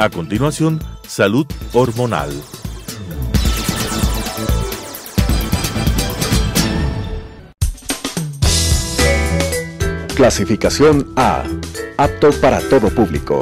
A continuación, salud hormonal. Clasificación A. Apto para todo público.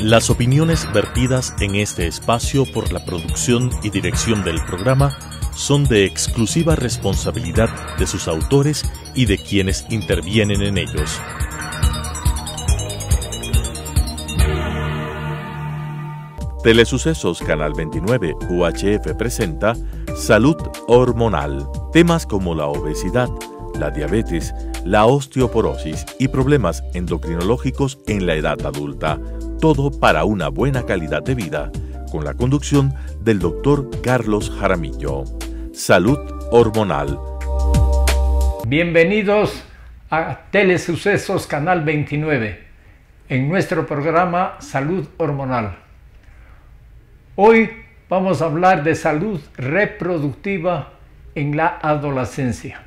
Las opiniones vertidas en este espacio por la producción y dirección del programa son de exclusiva responsabilidad de sus autores y de quienes intervienen en ellos. Telesucesos Canal 29 UHF presenta Salud Hormonal. Temas como la obesidad, la diabetes, la osteoporosis y problemas endocrinológicos en la edad adulta. Todo para una buena calidad de vida, con la conducción del doctor Carlos Jaramillo. Salud Hormonal. Bienvenidos a Telesucesos Canal 29, en nuestro programa Salud Hormonal. Hoy vamos a hablar de salud reproductiva en la adolescencia.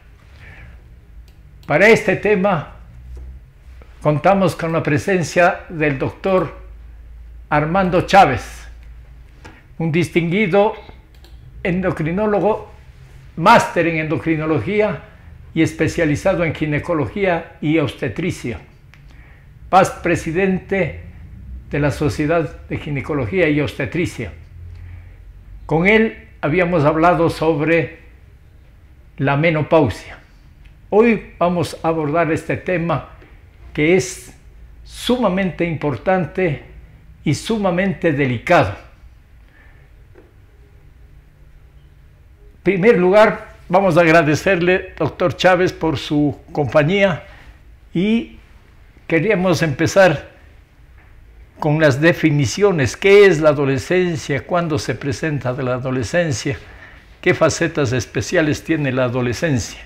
Para este tema contamos con la presencia del doctor Armando Chávez, un distinguido endocrinólogo máster en endocrinología y especializado en ginecología y obstetricia. Paz presidente de la Sociedad de Ginecología y Obstetricia. Con él habíamos hablado sobre la menopausia. Hoy vamos a abordar este tema que es sumamente importante y sumamente delicado En primer lugar, vamos a agradecerle, doctor Chávez, por su compañía y queríamos empezar con las definiciones. ¿Qué es la adolescencia? ¿Cuándo se presenta de la adolescencia? ¿Qué facetas especiales tiene la adolescencia?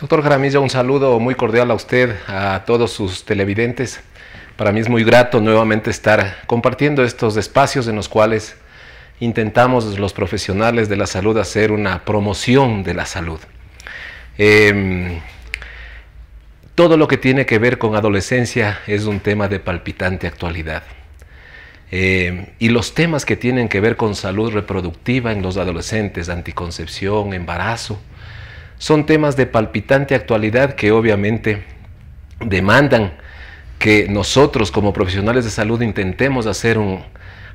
Doctor Jaramillo, un saludo muy cordial a usted, a todos sus televidentes. Para mí es muy grato nuevamente estar compartiendo estos espacios en los cuales intentamos los profesionales de la salud hacer una promoción de la salud. Em, todo lo que tiene que ver con adolescencia es un tema de palpitante actualidad. Em, y los temas que tienen que ver con salud reproductiva en los adolescentes, anticoncepción, embarazo, son temas de palpitante actualidad que obviamente demandan que nosotros como profesionales de salud intentemos hacer un,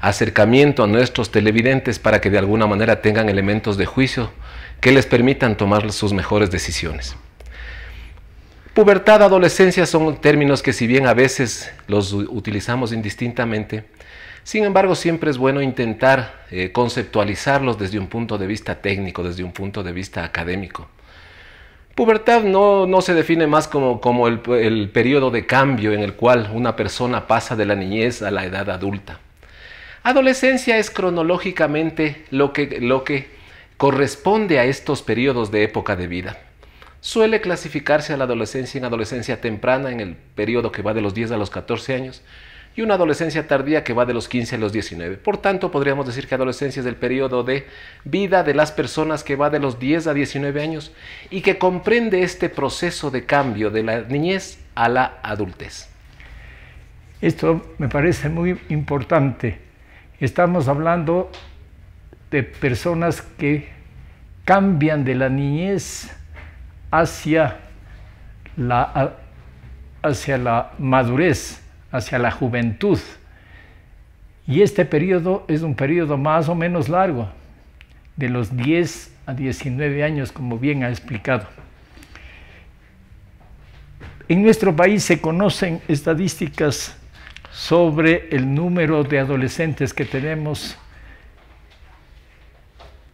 acercamiento a nuestros televidentes para que de alguna manera tengan elementos de juicio que les permitan tomar sus mejores decisiones. Pubertad, adolescencia son términos que si bien a veces los utilizamos indistintamente, sin embargo siempre es bueno intentar eh, conceptualizarlos desde un punto de vista técnico, desde un punto de vista académico. Pubertad no, se define más como, el periodo de cambio en el cual una persona pasa de la niñez a la edad adulta. Adolescencia es cronológicamente lo que, corresponde a estos periodos de época de vida. Suele clasificarse a la adolescencia en adolescencia temprana, en el periodo que va de los 10 a los 14 años, y una adolescencia tardía que va de los 15 a los 19. Por tanto, podríamos decir que adolescencia es el periodo de vida de las personas que va de los 10 a 19 años y que comprende este proceso de cambio de la niñez a la adultez. Esto me parece muy importante Estamos hablando de personas que cambian de la niñez hacia la, hacia la madurez, hacia la juventud. Y este periodo es un periodo más o menos largo, de los 10 a 19 años, como bien ha explicado. En nuestro país se conocen estadísticas sobre el número de adolescentes que tenemos.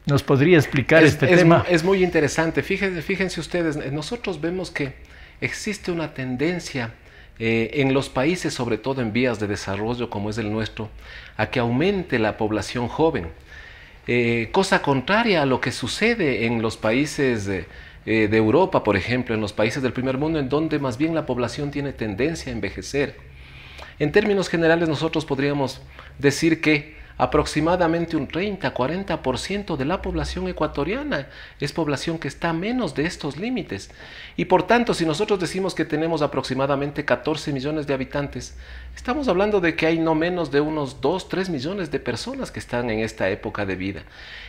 ¿Nos podría explicar este es, tema? Es muy interesante. Fíjense, fíjense ustedes, nosotros vemos que existe una tendencia eh, en los países, sobre todo en vías de desarrollo como es el nuestro, a que aumente la población joven. Eh, cosa contraria a lo que sucede en los países eh, de Europa, por ejemplo, en los países del primer mundo, en donde más bien la población tiene tendencia a envejecer. En términos generales nosotros podríamos decir que aproximadamente un 30-40% de la población ecuatoriana es población que está menos de estos límites. Y por tanto, si nosotros decimos que tenemos aproximadamente 14 millones de habitantes, estamos hablando de que hay no menos de unos 2-3 millones de personas que están en esta época de vida.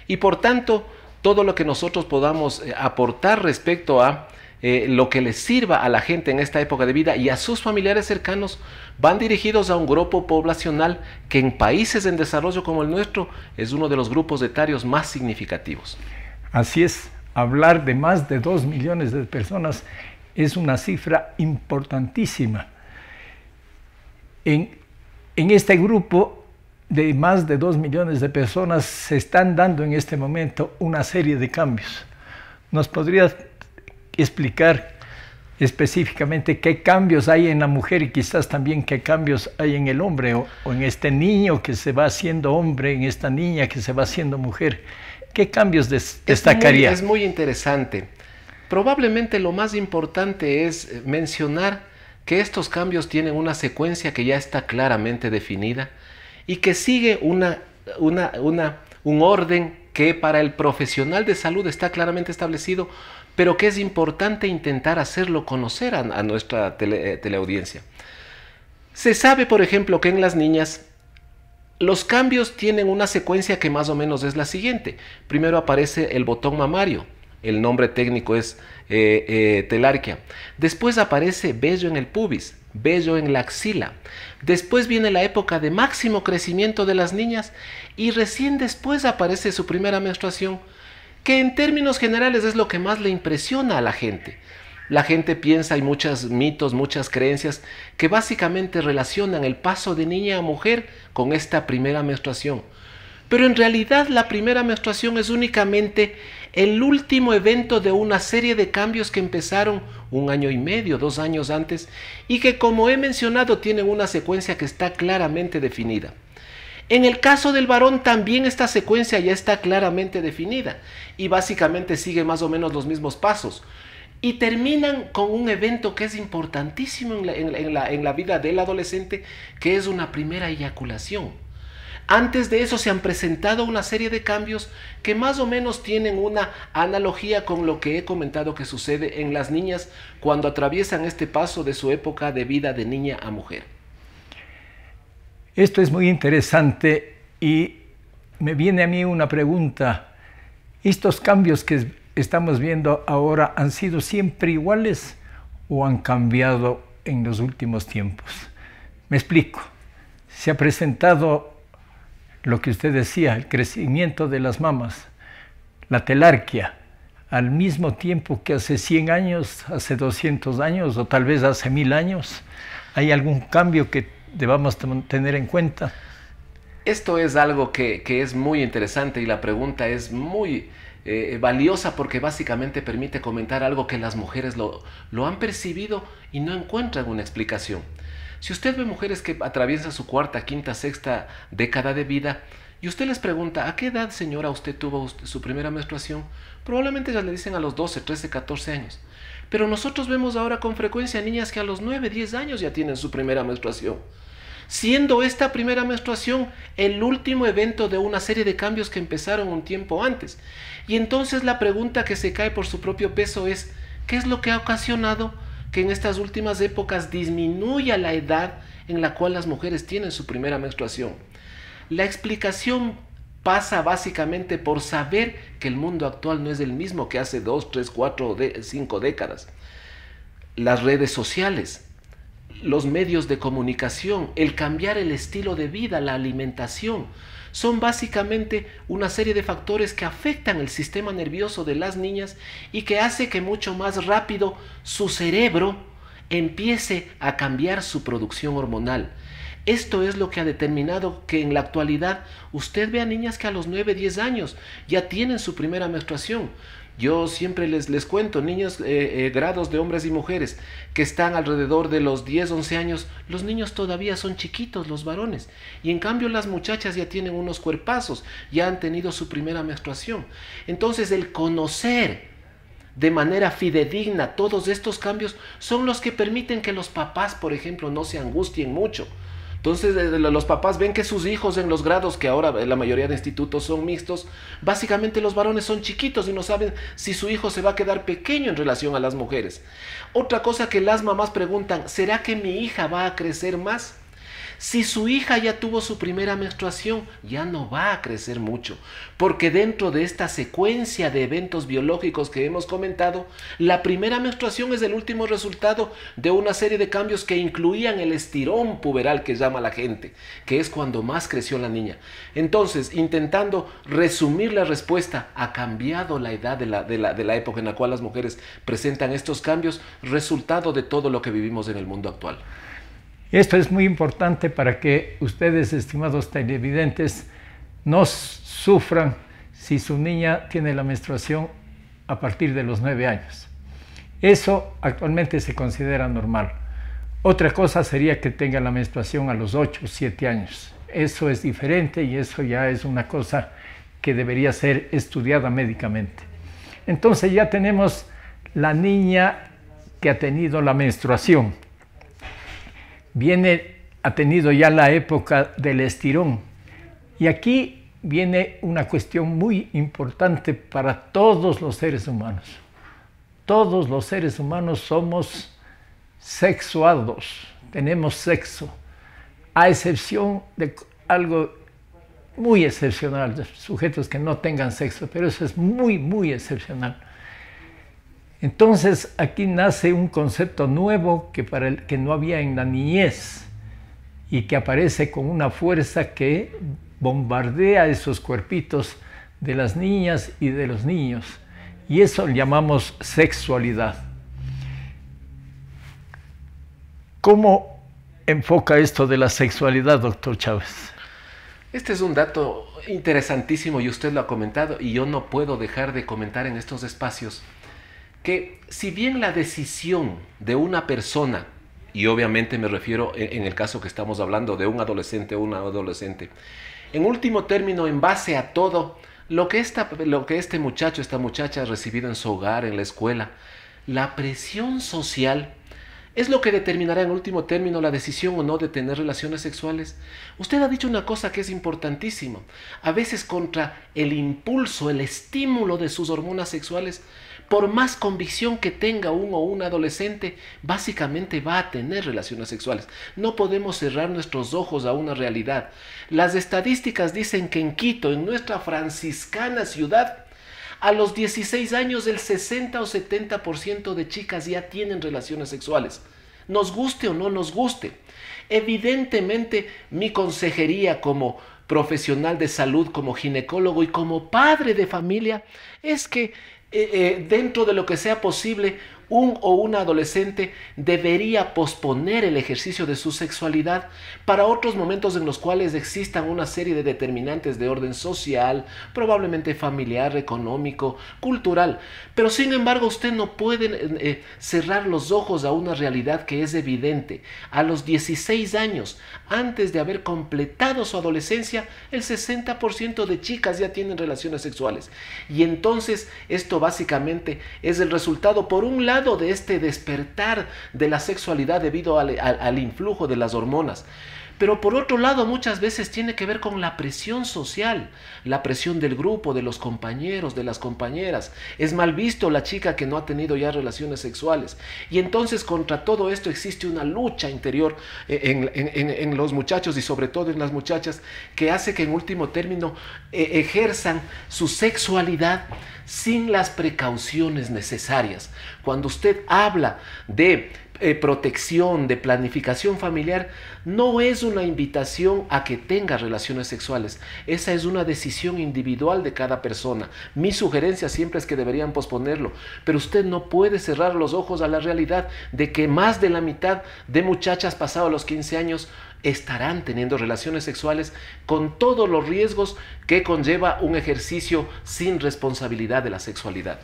Y por tanto, todo lo que nosotros podamos eh, aportar respecto a eh, lo que les sirva a la gente en esta época de vida y a sus familiares cercanos van dirigidos a un grupo poblacional que en países en desarrollo como el nuestro es uno de los grupos etarios más significativos. Así es, hablar de más de 2 millones de personas es una cifra importantísima. En, en este grupo de más de 2 millones de personas se están dando en este momento una serie de cambios. ¿Nos podrías explicar específicamente qué cambios hay en la mujer y quizás también qué cambios hay en el hombre o, en este niño que se va haciendo hombre, en esta niña que se va haciendo mujer. ¿Qué cambios destacaría? Es muy, interesante. Probablemente lo más importante es eh, mencionar que estos cambios tienen una secuencia que ya está claramente definida y que sigue una, un orden que para el profesional de salud está claramente establecido, pero que es importante intentar hacerlo conocer a, nuestra eh, teleaudiencia. Se sabe, por ejemplo, que en las niñas los cambios tienen una secuencia que más o menos es la siguiente. Primero aparece el botón mamario, el nombre técnico es eh, eh, telarquia. Después aparece bello en el pubis, bello en la axila. Después viene la época de máximo crecimiento de las niñas y recién después aparece su primera menstruación que en términos generales es lo que más le impresiona a la gente. La gente piensa, hay muchos mitos, muchas creencias que básicamente relacionan el paso de niña a mujer con esta primera menstruación. Pero en realidad la primera menstruación es únicamente el último evento de una serie de cambios que empezaron un año y medio, dos años antes, y que como he mencionado tienen una secuencia que está claramente definida. En el caso del varón también esta secuencia ya está claramente definida y básicamente sigue más o menos los mismos pasos. Y terminan con un evento que es importantísimo en la, vida del adolescente, que es una primera eyaculación. Antes de eso se han presentado una serie de cambios que más o menos tienen una analogía con lo que he comentado que sucede en las niñas cuando atraviesan este paso de su época de vida de niña a mujer. Esto es muy interesante y me viene a mí una pregunta. ¿Estos cambios que estamos viendo ahora han sido siempre iguales o han cambiado en los últimos tiempos? Me explico. Se ha presentado lo que usted decía, el crecimiento de las mamas, la telarquia, al mismo tiempo que hace 100 años, hace 200 años o tal vez hace mil años, hay algún cambio que debamos tener en cuenta? Esto es algo que, es muy interesante y la pregunta es muy eh, valiosa porque básicamente permite comentar algo que las mujeres lo, lo han percibido y no encuentran una explicación. Si usted ve mujeres que atraviesan su cuarta, quinta, sexta década de vida, y usted les pregunta, ¿a qué edad, señora, usted tuvo su primera menstruación? Probablemente ya le dicen a los 12, 13, 14 años. Pero nosotros vemos ahora con frecuencia niñas que a los 9, 10 años ya tienen su primera menstruación. Siendo esta primera menstruación el último evento de una serie de cambios que empezaron un tiempo antes. Y entonces la pregunta que se cae por su propio peso es, ¿qué es lo que ha ocasionado que en estas últimas épocas disminuya la edad en la cual las mujeres tienen su primera menstruación? La explicación pasa básicamente por saber que el mundo actual no es el mismo que hace dos, tres, cuatro, cinco décadas. Las redes sociales, los medios de comunicación, el cambiar el estilo de vida, la alimentación, son básicamente una serie de factores que afectan el sistema nervioso de las niñas y que hace que mucho más rápido su cerebro empiece a cambiar su producción hormonal. Esto es lo que ha determinado que en la actualidad usted vea niñas que a los 9, 10 años ya tienen su primera menstruación. Yo siempre les, les cuento, niños, eh, eh, grados de hombres y mujeres que están alrededor de los 10, 11 años, los niños todavía son chiquitos, los varones. Y en cambio las muchachas ya tienen unos cuerpazos, ya han tenido su primera menstruación. Entonces el conocer de manera fidedigna todos estos cambios son los que permiten que los papás, por ejemplo, no se angustien mucho entonces eh, los papás ven que sus hijos en los grados, que ahora eh, la mayoría de institutos son mixtos, básicamente los varones son chiquitos y no saben si su hijo se va a quedar pequeño en relación a las mujeres. Otra cosa que las mamás preguntan, ¿será que mi hija va a crecer más? Si su hija ya tuvo su primera menstruación, ya no va a crecer mucho, porque dentro de esta secuencia de eventos biológicos que hemos comentado, la primera menstruación es el último resultado de una serie de cambios que incluían el estirón puberal que llama la gente, que es cuando más creció la niña. Entonces, intentando resumir la respuesta, ha cambiado la edad de la, época en la cual las mujeres presentan estos cambios, resultado de todo lo que vivimos en el mundo actual. Esto es muy importante para que ustedes, estimados televidentes, no sufran si su niña tiene la menstruación a partir de los 9 años. Eso actualmente se considera normal. Otra cosa sería que tenga la menstruación a los 8 o 7 años. Eso es diferente y eso ya es una cosa que debería ser estudiada médicamente. Entonces ya tenemos la niña que ha tenido la menstruación viene, ha tenido ya la época del estirón. Y aquí viene una cuestión muy importante para todos los seres humanos. Todos los seres humanos somos sexuados, tenemos sexo, a excepción de algo muy excepcional, de sujetos que no tengan sexo, pero eso es muy, muy excepcional. Entonces aquí nace un concepto nuevo que, para que no había en la niñez y que aparece con una fuerza que bombardea esos cuerpitos de las niñas y de los niños. Y eso lo llamamos sexualidad. ¿Cómo enfoca esto de la sexualidad, doctor Chávez? Este es un dato interesantísimo y usted lo ha comentado y yo no puedo dejar de comentar en estos espacios que si bien la decisión de una persona, y obviamente me refiero en, el caso que estamos hablando de un adolescente o una adolescente, en último término, en base a todo lo que, esta, lo que este muchacho, esta muchacha ha recibido en su hogar, en la escuela, la presión social es lo que determinará en último término la decisión o no de tener relaciones sexuales. Usted ha dicho una cosa que es importantísima. A veces contra el impulso, el estímulo de sus hormonas sexuales, por más convicción que tenga un o un adolescente, básicamente va a tener relaciones sexuales. No podemos cerrar nuestros ojos a una realidad. Las estadísticas dicen que en Quito, en nuestra franciscana ciudad, a los 16 años el 60 o 70% de chicas ya tienen relaciones sexuales. Nos guste o no nos guste. Evidentemente mi consejería como profesional de salud, como ginecólogo y como padre de familia es que eh, eh, dentro de lo que sea posible, un o una adolescente debería posponer el ejercicio de su sexualidad para otros momentos en los cuales existan una serie de determinantes de orden social, probablemente familiar, económico, cultural. Pero sin embargo usted no puede eh, eh, cerrar los ojos a una realidad que es evidente. A los 16 años, antes de haber completado su adolescencia, el 60% de chicas ya tienen relaciones sexuales. Y entonces esto básicamente es el resultado, por un lado, de este despertar de la sexualidad debido al influjo de las hormonas. Pero por otro lado, muchas veces tiene que ver con la presión social, la presión del grupo, de los compañeros, de las compañeras. Es mal visto la chica que no ha tenido ya relaciones sexuales. Y entonces contra todo esto existe una lucha interior eh, en, los muchachos y sobre todo en las muchachas que hace que en último término eh, ejerzan su sexualidad sin las precauciones necesarias. Cuando usted habla de eh, protección, de planificación familiar, no es una invitación a que tenga relaciones sexuales. Esa es una decisión individual de cada persona. Mi sugerencia siempre es que deberían posponerlo, pero usted no puede cerrar los ojos a la realidad de que más de la mitad de muchachas pasados los 15 años estarán teniendo relaciones sexuales con todos los riesgos que conlleva un ejercicio sin responsabilidad de la sexualidad.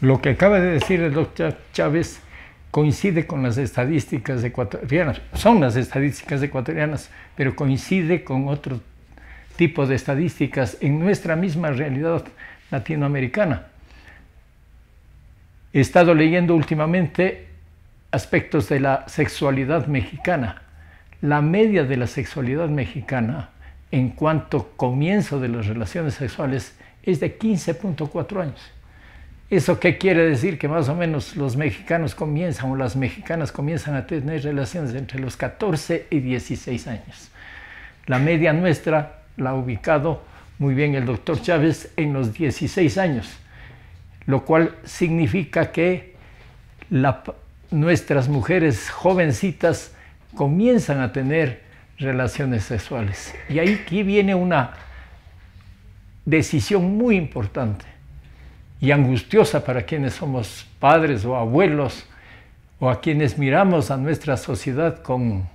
Lo que acaba de decir el doctor Chávez coincide con las estadísticas ecuatorianas, son las estadísticas ecuatorianas, pero coincide con otro tipo de estadísticas en nuestra misma realidad latinoamericana. He estado leyendo últimamente aspectos de la sexualidad mexicana. La media de la sexualidad mexicana en cuanto comienzo de las relaciones sexuales es de 15.4 años. ¿Eso qué quiere decir? Que más o menos los mexicanos comienzan o las mexicanas comienzan a tener relaciones entre los 14 y 16 años. La media nuestra la ha ubicado muy bien el doctor Chávez en los 16 años, lo cual significa que nuestras mujeres jovencitas comienzan a tener relaciones sexuales. Y ahí aquí viene una decisión muy importante y angustiosa para quienes somos padres o abuelos o a quienes miramos a nuestra sociedad con,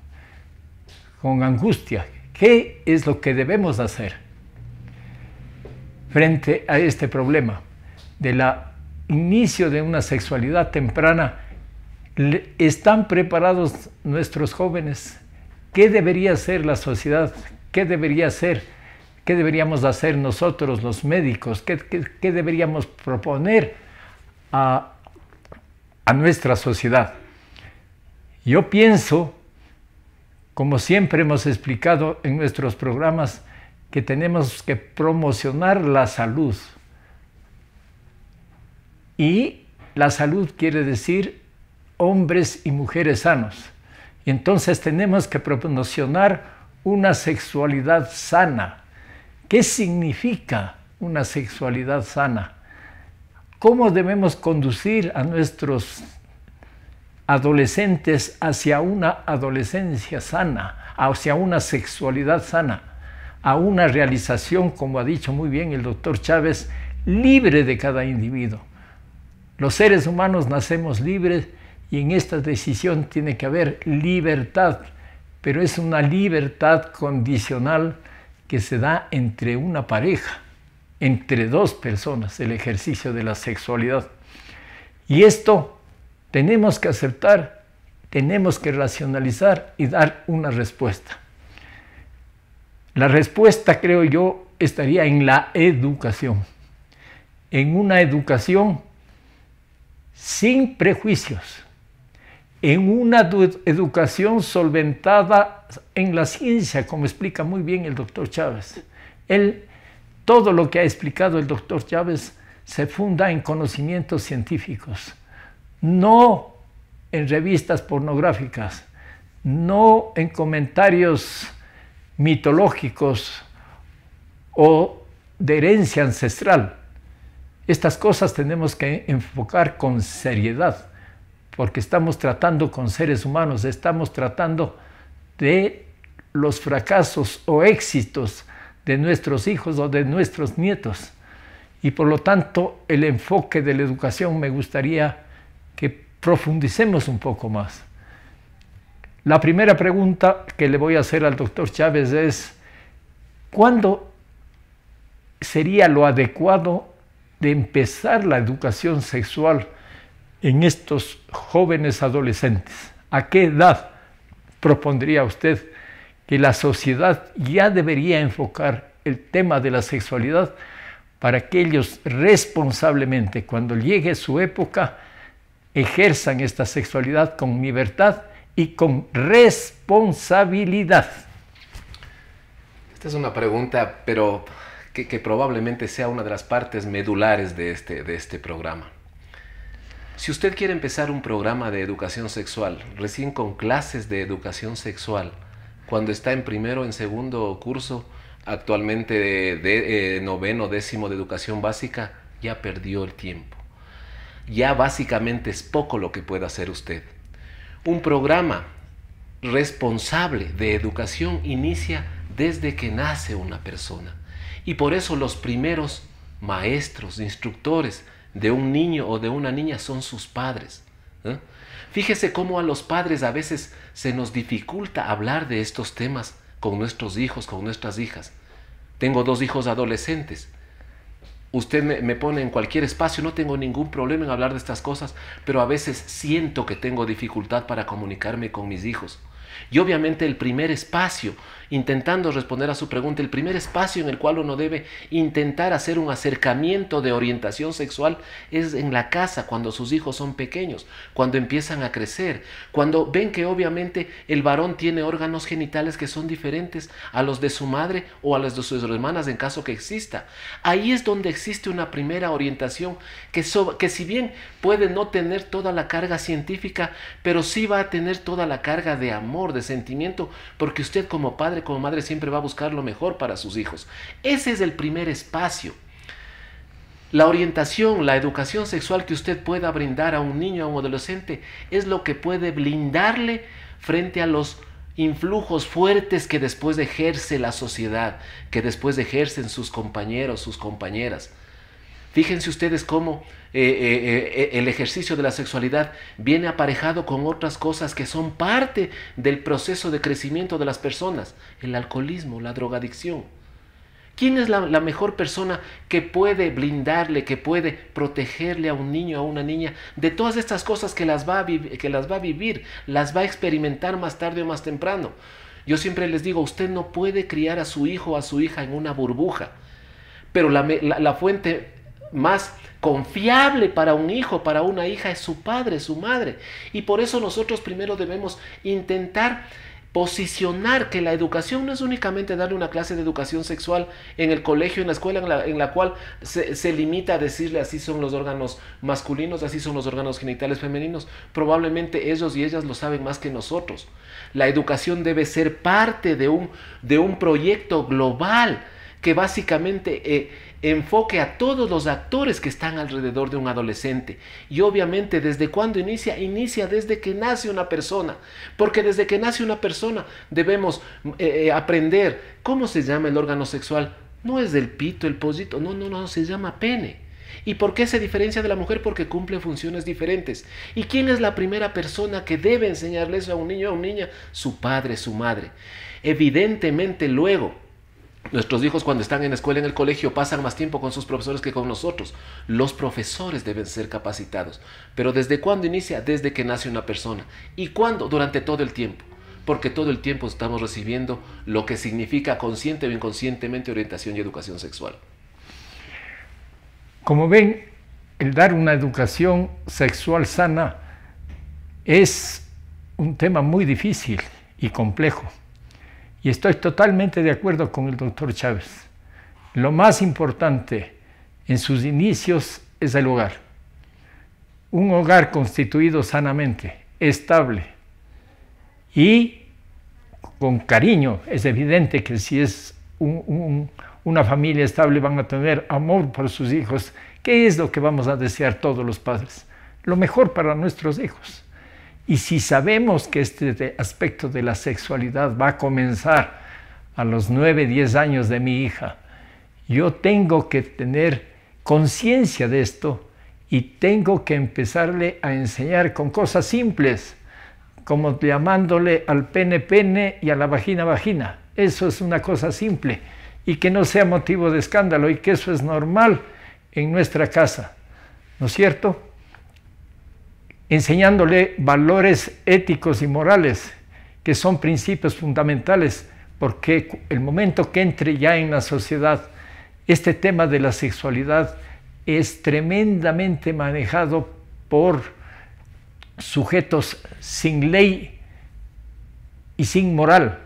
angustia. ¿Qué es lo que debemos hacer frente a este problema del inicio de una sexualidad temprana? ¿Están preparados nuestros jóvenes? ¿Qué debería ser la sociedad? ¿Qué debería ser? ¿Qué deberíamos hacer nosotros los médicos? ¿Qué, deberíamos proponer a, a nuestra sociedad? Yo pienso, como siempre hemos explicado en nuestros programas, que tenemos que promocionar la salud. Y la salud quiere decir hombres y mujeres sanos. Y entonces tenemos que promocionar una sexualidad sana, ¿Qué significa una sexualidad sana? ¿Cómo debemos conducir a nuestros adolescentes hacia una adolescencia sana, hacia una sexualidad sana, a una realización, como ha dicho muy bien el doctor Chávez, libre de cada individuo? Los seres humanos nacemos libres y en esta decisión tiene que haber libertad, pero es una libertad condicional que se da entre una pareja, entre dos personas, el ejercicio de la sexualidad. Y esto tenemos que aceptar, tenemos que racionalizar y dar una respuesta. La respuesta, creo yo, estaría en la educación, en una educación sin prejuicios, en una educación solventada en la ciencia, como explica muy bien el doctor Chávez. todo lo que ha explicado el doctor Chávez se funda en conocimientos científicos, no en revistas pornográficas, no en comentarios mitológicos o de herencia ancestral. Estas cosas tenemos que enfocar con seriedad porque estamos tratando con seres humanos, estamos tratando de los fracasos o éxitos de nuestros hijos o de nuestros nietos. Y por lo tanto, el enfoque de la educación me gustaría que profundicemos un poco más. La primera pregunta que le voy a hacer al doctor Chávez es, ¿cuándo sería lo adecuado de empezar la educación sexual en estos jóvenes adolescentes? ¿A qué edad propondría usted que la sociedad ya debería enfocar el tema de la sexualidad para que ellos responsablemente, cuando llegue su época, ejerzan esta sexualidad con libertad y con responsabilidad? Esta es una pregunta, pero que, probablemente sea una de las partes medulares de este, de este programa. Si usted quiere empezar un programa de educación sexual, recién con clases de educación sexual, cuando está en primero, en segundo curso, actualmente de, eh, noveno, décimo de educación básica, ya perdió el tiempo. Ya básicamente es poco lo que puede hacer usted. Un programa responsable de educación inicia desde que nace una persona. Y por eso los primeros maestros, instructores, de un niño o de una niña son sus padres. ¿eh? Fíjese cómo a los padres a veces se nos dificulta hablar de estos temas con nuestros hijos, con nuestras hijas. Tengo dos hijos adolescentes. Usted me, pone en cualquier espacio, no tengo ningún problema en hablar de estas cosas, pero a veces siento que tengo dificultad para comunicarme con mis hijos. Y obviamente el primer espacio, intentando responder a su pregunta, el primer espacio en el cual uno debe intentar hacer un acercamiento de orientación sexual es en la casa, cuando sus hijos son pequeños, cuando empiezan a crecer, cuando ven que obviamente el varón tiene órganos genitales que son diferentes a los de su madre o a los de sus hermanas en caso que exista. Ahí es donde existe una primera orientación que, que si bien puede no tener toda la carga científica, pero sí va a tener toda la carga de amor de sentimiento, porque usted como padre, como madre siempre va a buscar lo mejor para sus hijos. Ese es el primer espacio. La orientación, la educación sexual que usted pueda brindar a un niño, a un adolescente, es lo que puede blindarle frente a los influjos fuertes que después ejerce la sociedad, que después ejercen sus compañeros, sus compañeras. Fíjense ustedes cómo eh, eh, eh, el ejercicio de la sexualidad viene aparejado con otras cosas que son parte del proceso de crecimiento de las personas, el alcoholismo, la drogadicción. ¿Quién es la, mejor persona que puede blindarle, que puede protegerle a un niño, a una niña, de todas estas cosas que las va a, que las va a vivir, las va a experimentar más tarde o más temprano? Yo siempre les digo, usted no puede criar a su hijo o a su hija en una burbuja, pero la fuente más confiable para un hijo, para una hija, es su padre, su madre. Y por eso nosotros primero debemos intentar posicionar que la educación no es únicamente darle una clase de educación sexual en el colegio, en la escuela, en la, cual se, limita a decirle así son los órganos masculinos, así son los órganos genitales femeninos. Probablemente ellos y ellas lo saben más que nosotros. La educación debe ser parte de un, de un proyecto global que básicamente... Eh, enfoque a todos los actores que están alrededor de un adolescente. Y obviamente, ¿desde cuándo inicia? Inicia desde que nace una persona. Porque desde que nace una persona debemos eh, eh, aprender cómo se llama el órgano sexual. No es del pito, el pollito, no, no, no, se llama pene. ¿Y por qué se diferencia de la mujer? Porque cumple funciones diferentes. ¿Y quién es la primera persona que debe enseñarle eso a un niño o a una niña? Su padre, su madre. Evidentemente luego Nuestros hijos cuando están en la escuela, en el colegio, pasan más tiempo con sus profesores que con nosotros. Los profesores deben ser capacitados. Pero ¿desde cuándo inicia? Desde que nace una persona. ¿Y cuándo? Durante todo el tiempo. Porque todo el tiempo estamos recibiendo lo que significa consciente o inconscientemente orientación y educación sexual. Como ven, el dar una educación sexual sana es un tema muy difícil y complejo. Y estoy totalmente de acuerdo con el doctor Chávez. Lo más importante en sus inicios es el hogar. Un hogar constituido sanamente, estable y con cariño. Es evidente que si es una familia estable van a tener amor por sus hijos. ¿Qué es lo que vamos a desear todos los padres? Lo mejor para nuestros hijos. Y si sabemos que este aspecto de la sexualidad va a comenzar a los 9, 10 años de mi hija, yo tengo que tener conciencia de esto y tengo que empezarle a enseñar con cosas simples, como llamándole al pene pene y a la vagina vagina. Eso es una cosa simple y que no sea motivo de escándalo y que eso es normal en nuestra casa. ¿No es cierto? enseñándole valores éticos y morales, que son principios fundamentales, porque el momento que entre ya en la sociedad, este tema de la sexualidad es tremendamente manejado por sujetos sin ley y sin moral.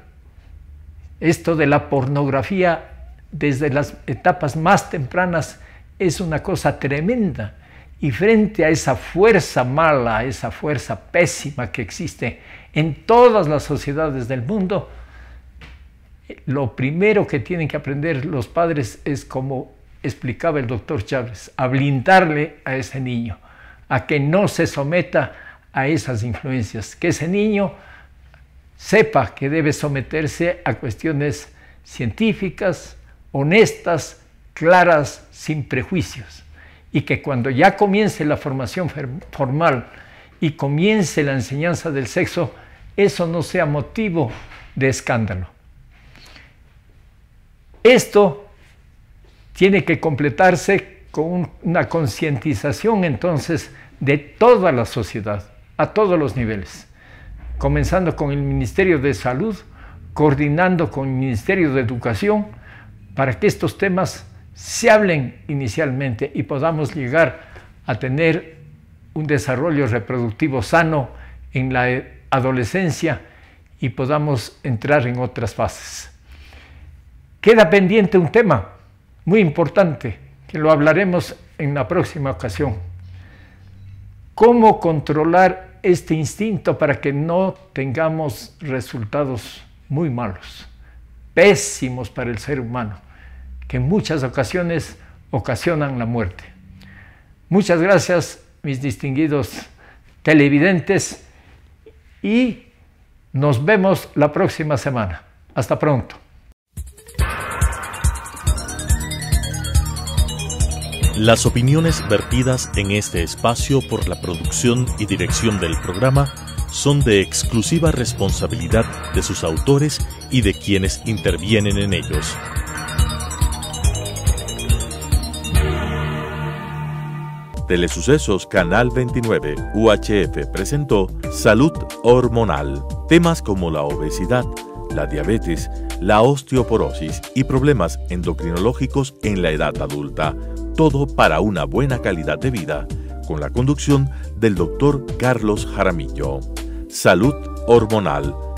Esto de la pornografía desde las etapas más tempranas es una cosa tremenda y frente a esa fuerza mala, esa fuerza pésima que existe en todas las sociedades del mundo, lo primero que tienen que aprender los padres es como explicaba el doctor Chávez, a blindarle a ese niño, a que no se someta a esas influencias, que ese niño sepa que debe someterse a cuestiones científicas, honestas, claras, sin prejuicios y que cuando ya comience la formación formal y comience la enseñanza del sexo, eso no sea motivo de escándalo. Esto tiene que completarse con una concientización entonces de toda la sociedad, a todos los niveles, comenzando con el Ministerio de Salud, coordinando con el Ministerio de Educación, para que estos temas se hablen inicialmente y podamos llegar a tener un desarrollo reproductivo sano en la adolescencia y podamos entrar en otras fases. Queda pendiente un tema muy importante que lo hablaremos en la próxima ocasión. ¿Cómo controlar este instinto para que no tengamos resultados muy malos, pésimos para el ser humano? que en muchas ocasiones ocasionan la muerte. Muchas gracias, mis distinguidos televidentes, y nos vemos la próxima semana. Hasta pronto. Las opiniones vertidas en este espacio por la producción y dirección del programa son de exclusiva responsabilidad de sus autores y de quienes intervienen en ellos. Telesucesos Canal 29 UHF presentó Salud Hormonal. Temas como la obesidad, la diabetes, la osteoporosis y problemas endocrinológicos en la edad adulta. Todo para una buena calidad de vida, con la conducción del doctor Carlos Jaramillo. Salud Hormonal